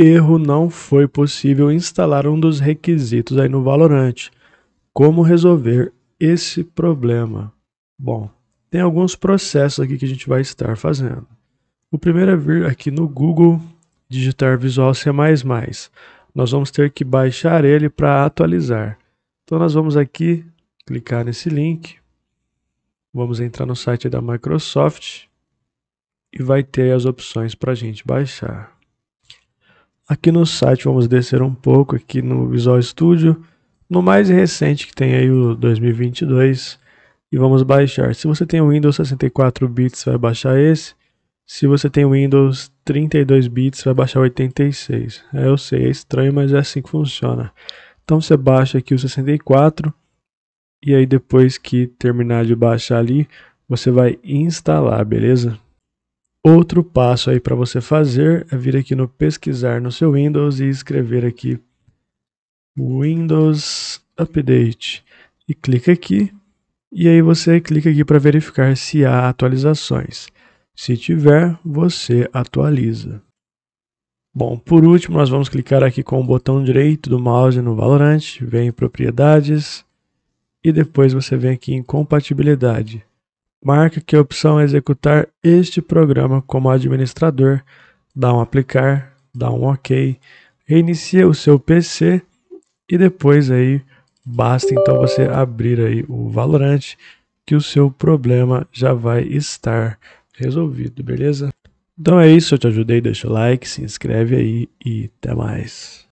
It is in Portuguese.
erro não foi possível instalar um dos requisitos aí no Valorant. Como resolver esse problema? Bom, tem alguns processos aqui que a gente vai estar fazendo. O primeiro é vir aqui no Google, digitar Visual C++. Nós vamos ter que baixar ele para atualizar. Então nós vamos aqui clicar nesse link, vamos entrar no site da Microsoft e vai ter as opções para a gente baixar. Aqui no site vamos descer um pouco aqui no Visual Studio, no mais recente que tem aí o 2022 e vamos baixar. Se você tem o Windows 64 bits, vai baixar esse. Se você tem o Windows 32 bits, vai baixar 86. É, eu sei, é estranho, mas é assim que funciona. Então você baixa aqui o 64 e aí depois que terminar de baixar ali, você vai instalar, beleza? Outro passo aí para você fazer é vir aqui no pesquisar no seu Windows e escrever aqui Windows Update e clica aqui e aí você clica aqui para verificar se há atualizações. Se tiver, você atualiza. Bom, por último, nós vamos clicar aqui com o botão direito do mouse no Valorant, vem em propriedades e depois você vem aqui em compatibilidade. Marque que a opção Executar este programa como administrador. Dá um Aplicar, dá um OK, reinicia o seu PC e depois aí basta então você abrir aí o Valorant que o seu problema já vai estar resolvido, beleza? Então é isso, eu te ajudei, deixa o like, se inscreve aí e até mais.